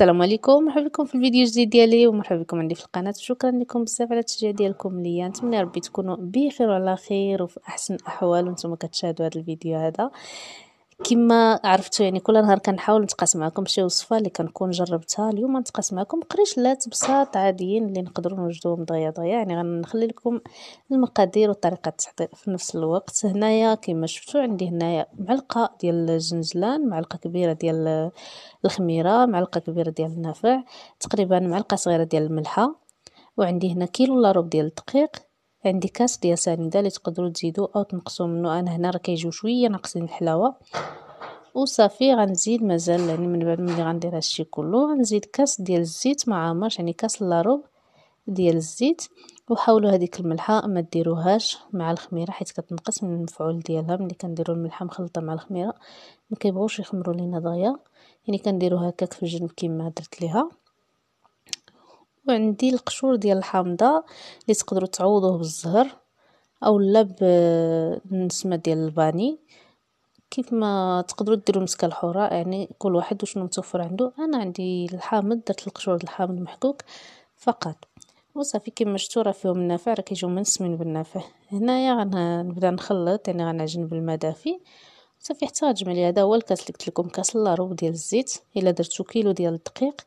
السلام عليكم مرحبا بكم في الفيديو الجديد ديالي ومرحبا بكم عندي في القناه شكرا لكم بزاف على التشجيع ديالكم ليا نتمنى ربي تكونوا بخير وعلى خير وفي احسن الاحوال وانتم كتشاهدوا هذا الفيديو هذا كما عرفتوا يعني كل نهار كنحاول نتقاس معكم شي وصفه اللي كنكون جربتها اليوم نتقاس معكم قريشلات بساط عاديين اللي نقدروا نوجدوهم ضيا ضيا يعني غنخلي لكم المقادير وطريقه التحضير في نفس الوقت هنايا كما شفتوا عندي هنايا معلقه ديال الزنجلان معلقه كبيره ديال الخميره معلقه كبيره ديال النافع تقريبا معلقه صغيره ديال الملحه وعندي هنا كيلو ولا ربع ديال الدقيق عندي كاس ديال سنيده اللي تقدروا تزيدوا او تنقصوا منه انا هنا راه كيجيو شويه ناقصين الحلاوه وصافي غنزيد مازال يعني من بعد ملي غندير هادشي كله غنزيد كاس ديال الزيت مع عامرش يعني كاس لاروب ديال الزيت وحاولوا هذيك الملحه ما ديروهاش مع الخميره حيت كتنقص من المفعول ديالها ملي كنديروا الملحه مخلطه مع الخميره ما كيبغوش يخمروا لينا دغيا يعني كنديروها هكاك في الجنب كما درت ليها وعندي القشور ديال الحامضه اللي تقدروا تعوضوه بالزهر او لا بالنسمه ديال الباني كيف ما تقدروا ديروا مسكه الحوره يعني كل واحد وشنو متوفر عنده انا عندي الحامض درت القشور ديال الحامض محكوك فقط وصافي كما شفتوا راه فيهم النافع راه كيجيو منسمين بالنافع هنايا غنبدا نخلط يعني غنعجن بالماء دافي صافي حتى غتجمع لي هذا هو الكاس اللي قلت لكم كاس اللارو ديال الزيت الا درتو كيلو ديال الدقيق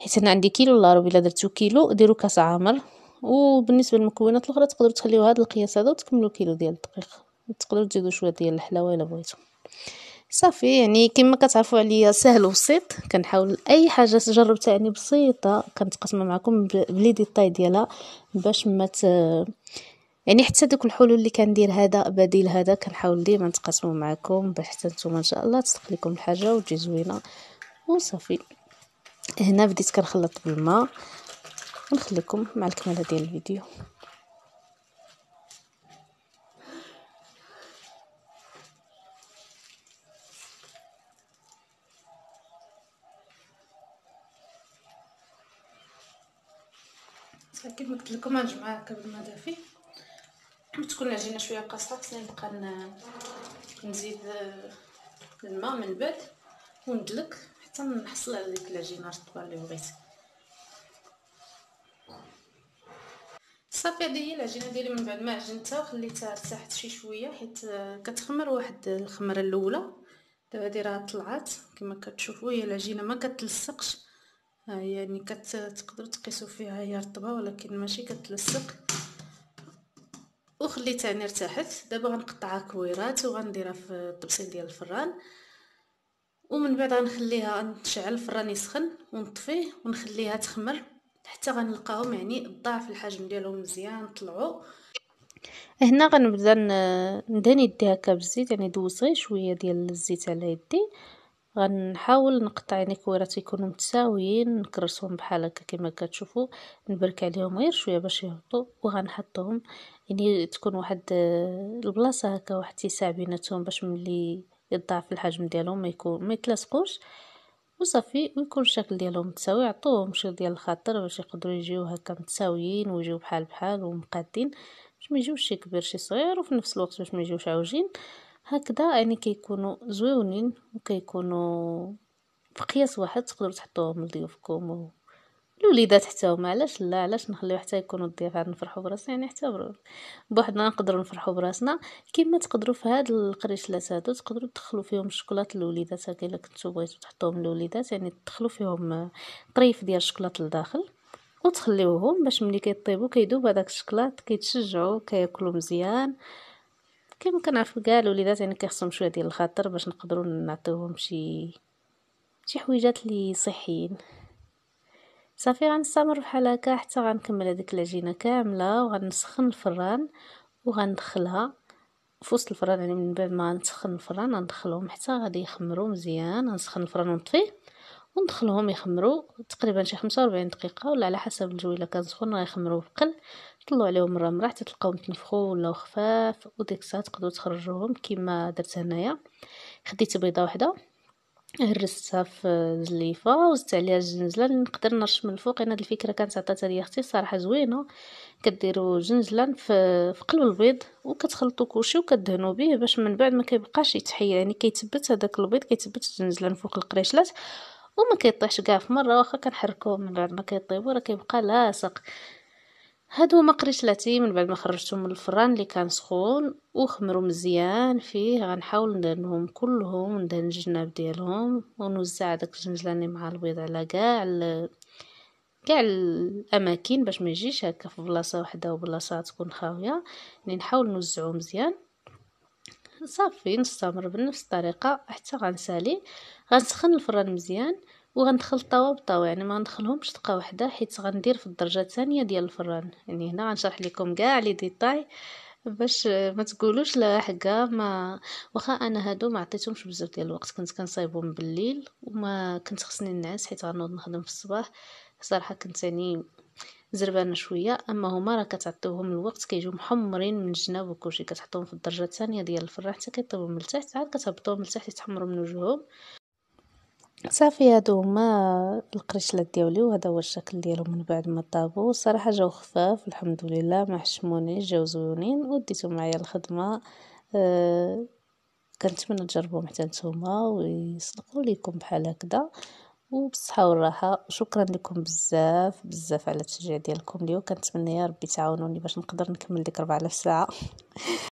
حيت انا عندي كيلو روب الا درتو كيلو ديرو كاس عامر وبالنسبه للمكونات الاخرى تقدروا تخليو هذا القياس هذا وتكملوا كيلو ديال الدقيق تقدروا تزيدوا شويه ديال الحلاوه الا بغيتو صافي يعني كما كتعرفوا عليا سهل وبسيط كنحاول اي حاجه جربتها يعني بسيطه كنتقسمها معكم بلي ديطاي ديالها باش ما مت... يعني حتى دوك الحلول اللي كندير هذا بديل هذا كنحاول ديما نتقاسمو معكم باش حتى نتوما ان شاء الله تصدق لكم الحاجه وتجي زوينه وصافي هنا بديت كنخلط بالماء ونخليكم مع الكماله ديال الفيديو كيف قلت لكم غنجمعها قبل ما دافي تكون العجينه شويه قاصحه خصني نبقى نزيد آه، الماء من بعد وندلك حتى نحصل على ديك لاجينار الطوال اللي بغيت صافي هذه هي العجينه ديالي من بعد ما عجنتها وخليتها ارتاحت شي شويه حيت كتخمر واحد الخمره الاولى دابا هذه راه طلعت كما كتشوفوا هي العجينه ما كتلصقش يعني كتقدروا تقيسوا فيها هي رطبه ولكن ماشي كتلصق وخليتها يعني ارتاحت دابا غنقطعها كويرات وغنديرها في الطبسيل ديال الفران ومن بعد غنخليها تشعل الفران يسخن ونطفيه ونخليها تخمر حتى غنلقاهم يعني ضعف الحجم ديالهم مزيان نطلعو هنا غنبدا ندهن يدي هكا بالزيت يعني دوز غير شويه ديال الزيت على يدي غنحاول نقطع يعني كويرات يكونوا متساويين نكرسهم بحال هكا كما كتشوفوا نبرك عليهم غير شويه باش يهبطوا وغنحطهم يعني تكون واحد آه، البلاصه هكا واحد اتساع بيناتهم باش ملي يضاعف الحجم ديالهم ما يكون ما يتلاصقوش وصافي ويكون الشكل ديالهم متساوي عطوهم شي ديال الخاطر باش يقدروا يجيو هكا متساويين ويجيو بحال بحال ومقادين باش ما يجيوش شي كبير شي صغير وفي نفس الوقت باش ما يجيوش عوجين هكذا يعني كيكونوا زويونين وكيكونوا في قياس واحد تقدروا تحطوهم لضيوفكم الوليدات حتى هما علاش لا علاش نخليو حتى يكونوا الضياف عاد نفرحوا براسنا يعني حتى بوحدنا نقدروا نفرحوا براسنا كما تقدروا في هاد القريشلات هادو تقدروا تدخلوا فيهم الشوكولات للوليدات هكا الا كنتو بغيتو تحطوهم للوليدات يعني تدخلوا فيهم طريف آه، ديال الشوكولات لداخل وتخليوهم باش ملي كيطيبوا كيدوب هذاك الشوكولات كيتشجعوا كياكلوا مزيان كما كنعرفوا كاع الوليدات يعني كيخصهم شويه ديال الخاطر باش نقدروا نعطيوهم شي شي حويجات اللي صحيين صافي غنستمر بحال هكا حتى غنكمل هذيك العجينه كامله وغنسخن الفران وغندخلها في وسط الفران يعني من بعد ما نسخن الفران غندخلهم حتى غادي يخمروا مزيان غنسخن الفران ونطفيه وندخلهم يخمروا تقريبا شي 45 دقيقه ولا على حسب الجو الا سخون راه يخمروا بقل طلعوا عليهم مره مره حتى تلقاهم تنفخوا ولاو خفاف وديك الساعه تقدروا تخرجوهم كما درت هنايا خديت بيضه واحده هرستها في زليفه وزدت عليها الجنزله نقدر نرش من الفوق انا الفكره كانت عطاتها لي اختي صراحه زوينه كديروا جنجلة في في قلب البيض وكتخلطوا كلشي وكدهنوا به باش من بعد ما كيبقاش يتحيد يعني كيتبت هذاك البيض كيتبت الجنزلان فوق القريشلات وما كيطيحش كاع في مره واخا كنحركوه من بعد ما كيطيبوا راه كيبقى لاصق هادو هما ثلاثين من بعد ما خرجتهم من الفران اللي كان سخون وخمروا مزيان فيه غنحاول ندهنهم كلهم وندهن الجناب ديالهم ونوزع داك الجنجلاني مع البيض على كاع كاع الاماكن باش ما يجيش هكا في بلاصه وحده وبلاصه تكون خاويه يعني نحاول نوزعو مزيان صافي نستمر بنفس الطريقه حتى غنسالي غنسخن الفران مزيان وغندخل الطاوه بطاوه يعني ما غندخلهمش طقه واحده حيت غندير في الدرجه الثانيه ديال الفران يعني هنا غنشرح لكم كاع لي ديتاي باش ما تقولوش لا حقا ما واخا انا هادو ما عطيتهمش بزاف ديال الوقت كنت كنصايبهم بالليل وما كنت خصني نعس حيت غنوض نخدم في الصباح صراحه كنت ثاني يعني زربانه شويه اما هما راه كتعطيوهم الوقت كيجيو محمرين من الجناب وكلشي كتحطوهم في الدرجه الثانيه ديال الفرن حتى كيطيبو من التحت عاد كتهبطوهم من التحت يتحمروا من وجههم صافي هادو هما القريشلات ديالي وهذا هو الشكل ديالهم من بعد ما طابو الصراحه جاو خفاف الحمد لله ما حشمونيش جاو زوينين وديتهم معايا الخدمه أه كنتمنى تجربوهم حتى نتوما ويصدقوا ليكم بحال هكذا وبالصحه والراحه شكرا لكم بزاف بزاف على التشجيع ديالكم اليوم كنتمنى يا ربي تعاونوني باش نقدر نكمل ديك 4000 ساعه